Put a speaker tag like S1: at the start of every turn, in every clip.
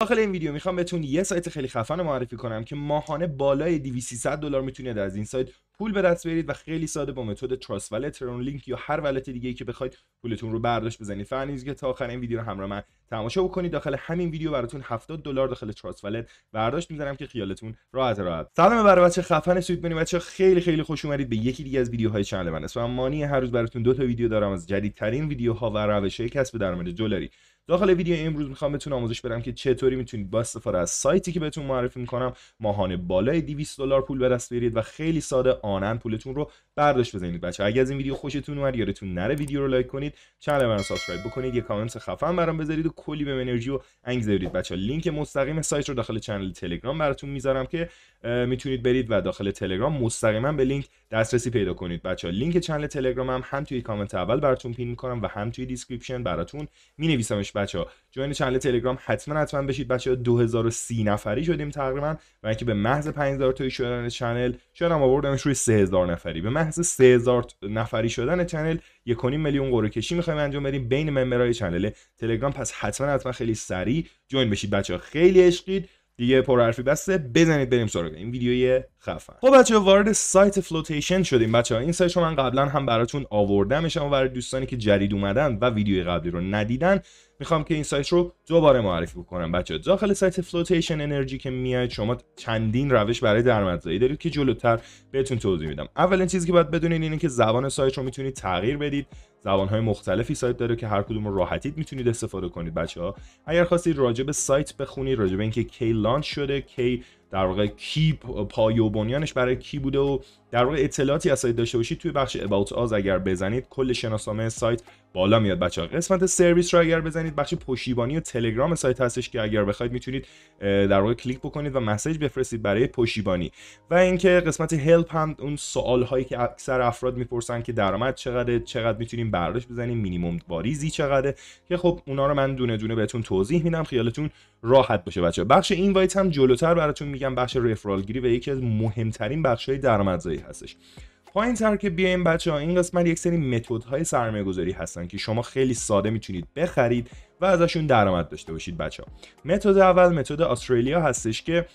S1: داخل این ویدیو میخوام بهتون یه سایت خیلی خفن معرفی کنم که ماهانه بالای 2300 دلار میتونید از این سایت پول به دست بیارید و خیلی ساده با متد تراست ولت ترون لینک یا هر ولت دیگه ای که بخواید پولتون رو برداشت بزنید فرض که تا آخر این ویدیو رو همراه من تماشا بکنید داخل همین ویدیو براتون 70 دلار داخل تراست ولت برداشت میذارم که خیالتون راحت راحت سلام بر بچه خفن سویت بنی بچه خیلی خیلی خوش اومدید به یکی دیگه از ویدیوهای کانال من اسمم مانی هر روز براتون دو تا ویدیو دارم از جدیدترین ویدیوها و روشهای کسب درآمد دلاری داخل ویدیو امروز میخوام بهتون آموزش بدم که چطوری میتونید با استفاده از سایتی که بهتون معرفی میکنم ماهانه بالای 200 دلار پول به دست بیارید و خیلی ساده آنن پولتون رو برداشت بزنید بچه اگه از این ویدیو خوشتون اومد یادتون نره ویدیو رو لایک کنید چنل من سابسکرایب بکنید یه کامنت خفن برام بذارید و کلی به انرژی و انگیزه بدید بچه لینک مستقیم سایت رو داخل چنل تلگرام براتون میذارم که میتونید برید و داخل تلگرام مستقیما به لینک دسترسی پیدا کنید بچه لینک چنل تلگرام هم, هم توی کامنت اول براتون پین میکنم و هم توی دیسکریپشن براتون مینویسمش بچه جوین چنل تلگرام حتما حتما بشید بچه 2030 نفری شدیم تقریبا و اینکه به محض 5000 تایی شدن چنل شاید هم آوردنش روی 3000 نفری به محض 3000 نفری شدن چنل 1.5 میلیون قرعه کشی میخوایم انجام بدیم بین ممبرای چنل تلگرام پس حتما حتما خیلی سریع جوین بشید بچه خیلی عشقید دیگه پر حرفی بسته بزنید بریم سراغ این ویدیو خفن خب بچه وارد سایت فلوتیشن شدیم بچه ها. این سایت رو من قبلا هم براتون آوردمش اما برای دوستانی که جدید اومدن و ویدیو قبلی رو ندیدن میخوام که این سایت رو دوباره معرفی بکنم بچه داخل سایت فلوتیشن انرژی که میاد شما چندین روش برای درآمدزایی دارید که جلوتر بهتون توضیح میدم اولین چیزی که باید بدونید اینه که زبان سایت رو میتونید تغییر بدید زبان های مختلفی سایت داره که هر کدوم رو راحتید میتونید استفاده کنید بچه ها اگر خواستید راجع به سایت بخونید راجع به اینکه کی لانچ شده کی در واقع کی پای و بنیانش برای کی بوده و در واقع اطلاعاتی از سایت داشته باشید توی بخش about us اگر بزنید کل شناسنامه سایت بالا میاد بچه ها قسمت سرویس رو اگر بزنید بخش پشیبانی و تلگرام سایت هستش که اگر بخواید میتونید در واقع کلیک بکنید و مسیج بفرستید برای پشیبانی و اینکه قسمت هلپ هم اون سوال هایی که اکثر افراد میپرسن که درآمد چقدره چقدر میتونیم برداشت بزنیم مینیمم واریزی چقدره که خب اونا رو من دونه دونه بهتون توضیح میدم خیالتون راحت باشه بچه بخش اینوایت هم جلوتر براتون میگم بخش رفرال گیری و یکی از مهمترین بخش های درآمدزایی هستش پایین تر که بیایم بچه ها این قسمت یک سری متد های سرمایه گذاری هستن که شما خیلی ساده میتونید بخرید و ازشون درآمد داشته باشید بچه ها متد اول متد استرالیا هستش که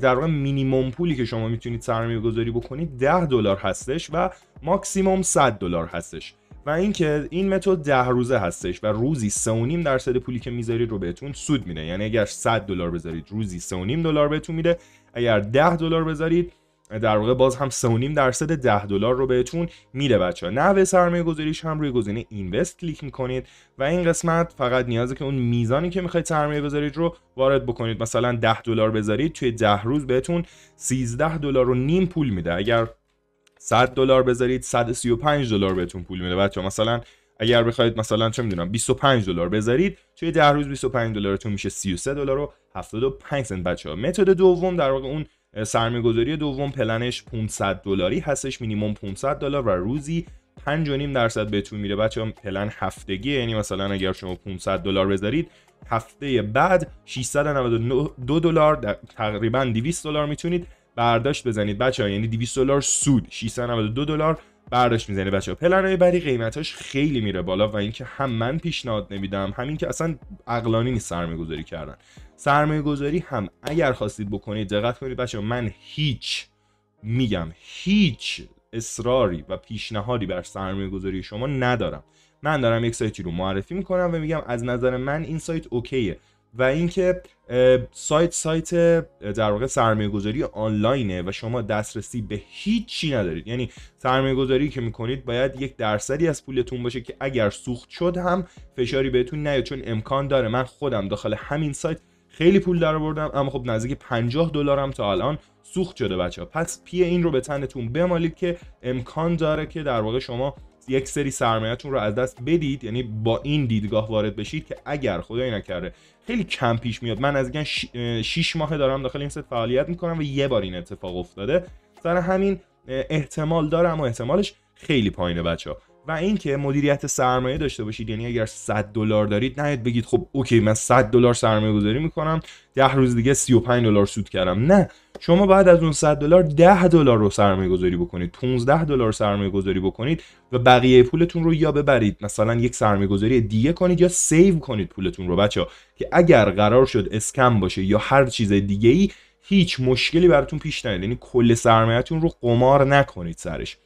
S1: در واقع مینیمم پولی که شما میتونید سرمایه گذاری بکنید 10 دلار هستش و ماکسیموم 100 دلار هستش و اینکه این متد ده روزه هستش و روزی 3.5 درصد پولی که میذارید رو بهتون سود میده یعنی اگر 100 دلار بذارید روزی 3.5 دلار بهتون میده اگر 10 دلار بذارید در واقع باز هم 3.5 درصد 10 دلار رو بهتون میده بچه ها نحوه سرمایه گذاریش هم روی گزینه اینوست کلیک میکنید و این قسمت فقط نیازه که اون میزانی که میخواید سرمایه بذارید رو وارد بکنید مثلا 10 دلار بذارید توی 10 روز بهتون 13 دلار رو نیم پول میده اگر 100 دلار بذارید 135 دلار بهتون پول میده بچه ها مثلا اگر بخواید مثلا چه میدونم 25 دلار بذارید توی 10 روز 25 دلارتون میشه 33 دلار و 75 سنت بچه ها متد دوم در واقع اون سرمایه‌گذاری گذاری دوم پلنش 500 دلاری هستش مینیمم 500 دلار و روزی 5.5 درصد بهتون میره بچه هم پلن هفتگی یعنی مثلا اگر شما 500 دلار بذارید هفته بعد 692 دلار تقریبا 200 دلار میتونید برداشت بزنید بچه یعنی 200 دلار سود 692 دلار برداشت میزنه بچه پلن بری قیمتاش خیلی میره بالا و اینکه هم من پیشنهاد نمیدم همین که اصلا اقلانی نیست سرمایه گذاری کردن سرمایه گذاری هم اگر خواستید بکنید دقت کنید بچه من هیچ میگم هیچ اصراری و پیشنهادی بر سرمایه گذاری شما ندارم من دارم یک سایتی رو معرفی میکنم و میگم از نظر من این سایت اوکیه و اینکه سایت سایت در واقع سرمایه گذاری آنلاینه و شما دسترسی به هیچی ندارید یعنی سرمایه گذاری که میکنید باید یک درصدی از پولتون باشه که اگر سوخت شد هم فشاری بهتون نیاد چون امکان داره من خودم داخل همین سایت خیلی پول درآوردم اما خب نزدیک 50 دلارم تا الان سوخت شده بچه ها پس پی این رو به تنتون بمالید که امکان داره که در واقع شما یک سری سرمایهتون رو از دست بدید یعنی با این دیدگاه وارد بشید که اگر خدای نکرده خیلی کم پیش میاد من از این 6 ماه دارم داخل این ست فعالیت میکنم و یه بار این اتفاق افتاده سر همین احتمال دارم اما احتمالش خیلی پایینه بچه ها و اینکه مدیریت سرمایه داشته باشید یعنی اگر 100 دلار دارید نه بگید خب اوکی من 100 دلار سرمایه گذاری میکنم 10 روز دیگه 35 دلار سود کردم نه شما بعد از اون 100 دلار 10 دلار رو سرمایه گذاری بکنید 15 دلار سرمایه گذاری بکنید و بقیه پولتون رو یا ببرید مثلا یک سرمایه گذاری دیگه کنید یا سیو کنید پولتون رو بچه ها. که اگر قرار شد اسکم باشه یا هر چیز دیگه ای هیچ مشکلی براتون پیش نیاد یعنی کل سرمایهتون رو قمار نکنید سرش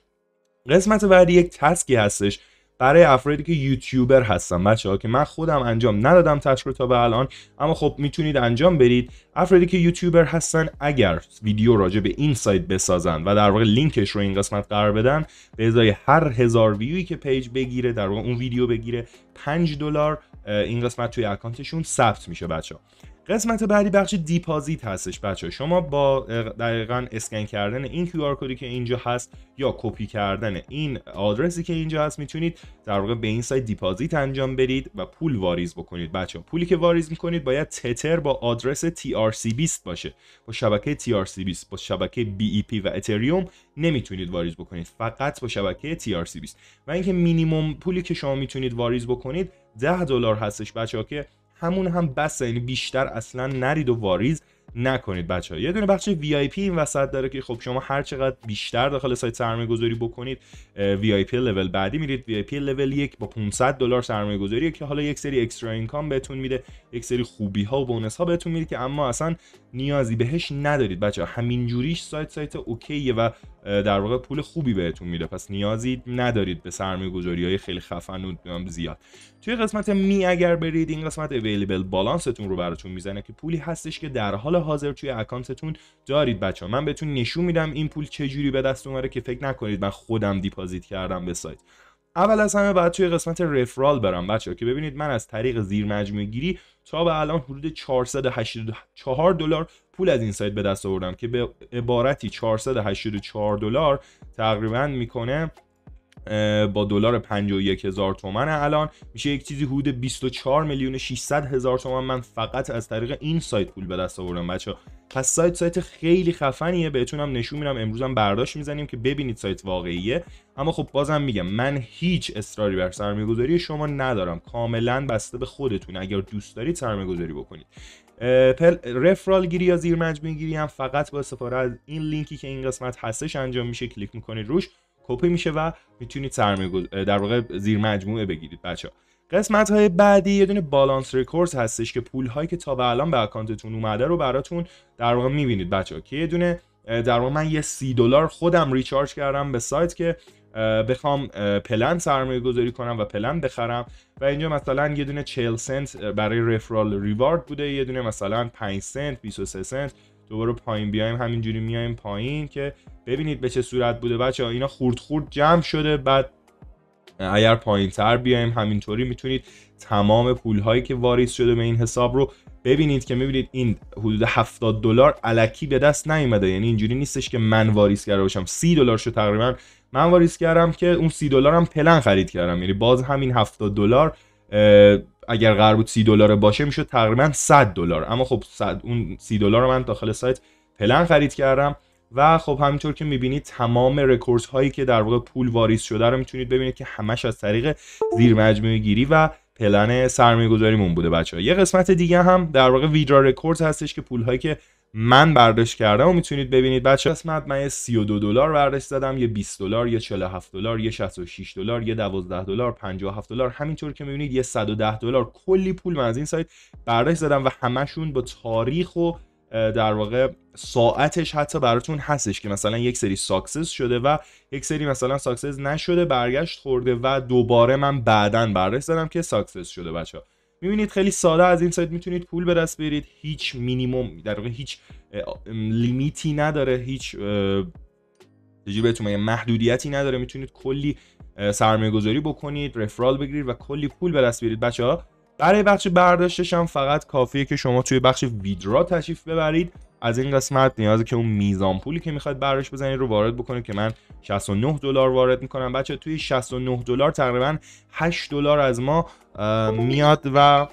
S1: قسمت بعدی یک تسکی هستش برای افرادی که یوتیوبر هستن بچه ها که من خودم انجام ندادم تشکر تا به الان اما خب میتونید انجام برید افرادی که یوتیوبر هستن اگر ویدیو راجع به این سایت بسازن و در واقع لینکش رو این قسمت قرار بدن به ازای هر هزار ویوی که پیج بگیره در واقع اون ویدیو بگیره 5 دلار این قسمت توی اکانتشون ثبت میشه بچه ها قسمت بعدی بخش دیپازیت هستش بچه شما با دقیقا اسکن کردن این QR کدی که اینجا هست یا کپی کردن این آدرسی که اینجا هست میتونید در واقع به این سایت دیپازیت انجام برید و پول واریز بکنید بچه پولی که واریز میکنید باید تتر با آدرس TRC20 باشه با شبکه TRC20 با شبکه BEP و اتریوم نمیتونید واریز بکنید فقط با شبکه TRC20 و اینکه مینیمم پولی که شما میتونید واریز بکنید 10 دلار هستش بچه که همون هم بس یعنی بیشتر اصلا نرید و واریز نکنید بچه یه دونه بخش وی آی پی این وسط داره که خب شما هر چقدر بیشتر داخل سایت سرمایه گذاری بکنید وی آی پی لول بعدی میرید وی آی پی لول یک با 500 دلار سرمایه گذاری که حالا یک سری اکسترا اینکام بهتون میده یک سری خوبی ها و بونس ها بهتون میده که اما اصلا نیازی بهش ندارید بچه همین جوریش سایت سایت اوکیه و در واقع پول خوبی بهتون میده پس نیازی ندارید به سرمایه گذاری های خیلی خفن و زیاد توی قسمت می اگر برید این قسمت اویلیبل بالانستون رو براتون میزنه که پولی هستش که در حال حاضر توی اکانتتون دارید بچه من بهتون نشون میدم این پول چجوری به دست اومده که فکر نکنید من خودم دیپازیت کردم به سایت اول از همه باید توی قسمت رفرال برم بچه که ببینید من از طریق زیر گیری تا به الان حدود 484 دلار پول از این سایت به دست آوردم که به عبارتی 484 دلار تقریبا میکنه با دلار 51 هزار تومن الان میشه یک چیزی حدود 24 میلیون 600 هزار تومن من فقط از طریق این سایت پول به دست آوردم بچه پس سایت سایت خیلی خفنیه بهتون هم نشون میدم امروز هم برداشت میزنیم که ببینید سایت واقعیه اما خب بازم میگم من هیچ اصراری بر گذاری شما ندارم کاملا بسته به خودتون اگر دوست دارید گذاری بکنید پل رفرال گیری یا زیر گیری هم فقط با استفاده از این لینکی که این قسمت هستش انجام میشه کلیک میکنید روش کپی میشه و میتونید سرمایه در واقع زیر مجموعه بگیرید بچه ها. قسمت های بعدی یه دونه بالانس رکورد هستش که پول هایی که تا به الان به اکانتتون اومده رو براتون در واقع میبینید بچه ها. که یه دونه در واقع من یه سی دلار خودم ریچارج کردم به سایت که بخوام پلن سرمایه گذاری کنم و پلن بخرم و اینجا مثلا یه دونه 40 سنت برای رفرال ریوارد بوده یه دونه مثلا 5 سنت 23 سنت دوباره پایین بیایم همینجوری میایم پایین که ببینید به چه صورت بوده بچه ها اینا خورد خورد جمع شده بعد اگر پایین تر بیایم همینطوری میتونید تمام پول هایی که واریز شده به این حساب رو ببینید که میبینید این حدود 70 دلار علکی به دست نیومده یعنی اینجوری نیستش که من واریز کرده باشم 30 دلار شو تقریبا من واریز کردم که اون 30 دلارم پلن خرید کردم یعنی باز همین 70 دلار اگر قرار بود 30 دلار باشه میشد تقریبا 100 دلار اما خب 100 اون 30 دلار رو من داخل سایت پلن خرید کردم و خب همینطور که میبینید تمام رکورد هایی که در واقع پول واریز شده رو میتونید ببینید که همش از طریق زیر مجموعه گیری و پلن سرمایه گذاریمون بوده بچه ها. یه قسمت دیگه هم در واقع ویدرا رکورد هستش که پول هایی که من برداشت کردم و میتونید ببینید بچه قسمت من یه 32 دلار برداشت زدم یه 20 دلار یه 47 دلار یه 66 دلار یه 12 دلار 57 دلار همینطور که میبینید یه 110 دلار کلی پول من از این سایت برداشت زدم و همشون با تاریخ و در واقع ساعتش حتی براتون هستش که مثلا یک سری ساکسس شده و یک سری مثلا ساکسس نشده برگشت خورده و دوباره من بعدا برداشت زدم که ساکسس شده بچه ها میبینید خیلی ساده از این سایت میتونید پول به دست بیارید هیچ مینیمم در واقع هیچ لیمیتی نداره هیچ تجربه بهتون محدودیتی نداره میتونید کلی سرمایه گذاری بکنید رفرال بگیرید و کلی پول به دست بیارید بچه ها برای بخش برداشتش هم فقط کافیه که شما توی بخش ویدرا تشریف ببرید از این قسمت نیازه که اون میزان پولی که میخواد براش بزنید رو وارد بکنه که من 69 دلار وارد میکنم بچه توی 69 دلار تقریبا 8 دلار از ما میاد و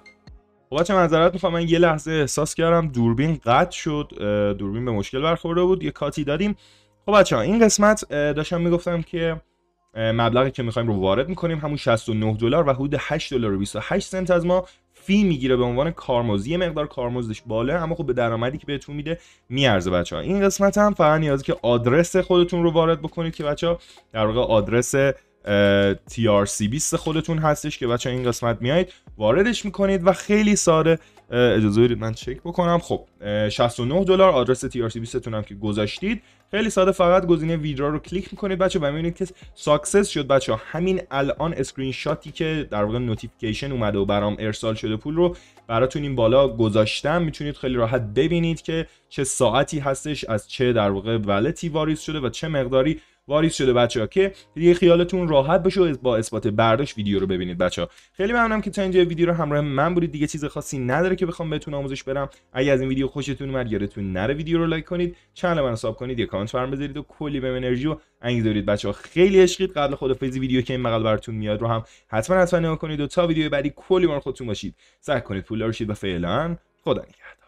S1: خب بچه معذرت میخوام من یه لحظه احساس کردم دوربین قطع شد دوربین به مشکل برخورده بود یه کاتی دادیم خب بچه این قسمت داشتم میگفتم که مبلغی که میخوایم رو وارد میکنیم همون 69 دلار و حدود 8 دلار و 28 سنت از ما فی میگیره به عنوان کارمزد یه مقدار کارمزدش بالا اما خب به درآمدی که بهتون میده میارزه بچه ها این قسمت هم فقط نیازی که آدرس خودتون رو وارد بکنید که بچه ها در واقع آدرس TRC20 خودتون هستش که بچه این قسمت میایید واردش میکنید و خیلی ساده اجازه بدید من چک بکنم خب 69 دلار آدرس TRC20 تونم که گذاشتید خیلی ساده فقط گزینه ویدرا رو کلیک میکنید بچه و میبینید که ساکسس شد بچه همین الان اسکرین شاتی که در واقع نوتیفیکیشن اومده و برام ارسال شده پول رو براتون این بالا گذاشتم میتونید خیلی راحت ببینید که چه ساعتی هستش از چه در واقع ولتی واریز شده و چه مقداری واریز شده بچه ها که یه خیالتون راحت بشه و با اثبات برداشت ویدیو رو ببینید بچه ها خیلی ممنونم که تا اینجا ویدیو رو همراه من بودید دیگه چیز خاصی نداره که بخوام بهتون آموزش بدم اگه از این ویدیو خوشتون اومد یادتون نره ویدیو رو لایک کنید چنل من ساب کنید یه کامنت برام بذارید و کلی به انرژی و انگیزه دارید بچه ها خیلی عشقید قبل خدافظی ویدیو که این بغل براتون میاد رو هم حتما حتما نگاه کنید و تا ویدیو بعدی کلی مال خودتون باشید سعی کنید پول شید و فعلا خدا نگهدار